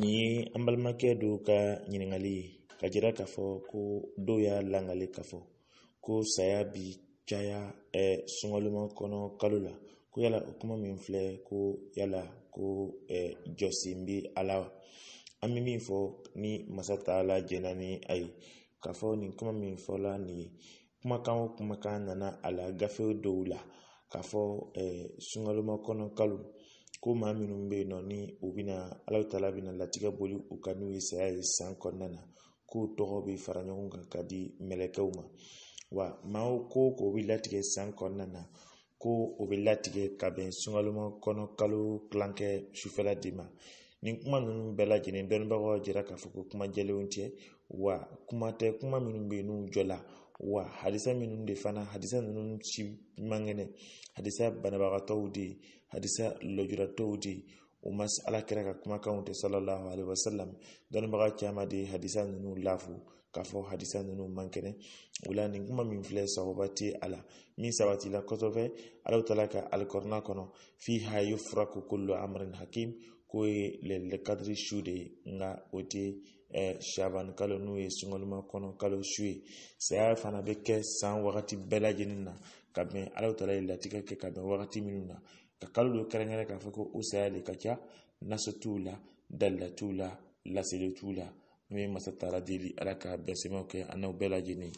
nin ye an balimakɛ dɔw ka ɲininkali ye ka jira k'a fɔ ko dɔw y'a langali k'a fɔ ko saya bi caya eh, sunkaloman kɔnɔ kalo la ko yala o kuma min filɛ ko yala ko eh, jɔsen bɛ a la wa an bɛ min fɔ ni masa taala jɛnna ni a ye k'a fɔ nin kuma min fɔla nin ye kumakan o kumakan nana a la gafew dɔw la k'a fɔ eh, sunkaloman kɔnɔ kalo ko maa minnu be yen nɔ ni u bɛna ala taala bena latigɛ boli u ka n'u ye saya ye san kɔnɔna na k'o tɔgɔ be fara ɲɔgɔn kan ka di mɛlɛkɛw ma wa mao o ko k'o bɛ latigɛ san kɔnɔna na ko o be latigɛ ka bɛn sungaloma kɔnɔ kalo kilankɛ sufɛla de ma ni kuma ninnu bɛɛ lajɛlen dɔnnibagaw jira k'a fɔ ko kuma jɛlenw tɛ wa kuma tɛ kuma minnu bɛ yen n'u jɔla wa hadisa minnu de fana hadisa ninnu si man kɛnɛ hadisa banabagatɔw de hadisa lujuratɔw de o mas ala kɛra ka kumakanw tɛ salallahu alaihi wasallam dɔnnibaga caman de hadisa ninnu lafu k'a fɔ hadisa ninnu man kɛnɛ o la nin kuma min filɛ sababa tɛ a la min sabatila kosɛbɛ alaw taala ka alikɔrɔna kɔnɔ fi ha ye fura ko kolo hakim ko ye lɛlɛkadiri su de nka o tɛ eh, shabani kalo n'o ye sunkɔlima kɔnɔ kalo su ye saya fana bɛ kɛ san wagati bɛɛ lajɛlen na ka bɛn alaw taala ye latigɛ kɛ ka bɛn wagati minnu na ka kalo do kɛrɛnkɛrɛn k'a fɔ ko o saya de ka ca naso t'u la dalila t'u la laseli t'u la n'o ye masa taara deli ala ka bɛnsɛmɛw kɛ an n'aw bɛɛ lajɛlen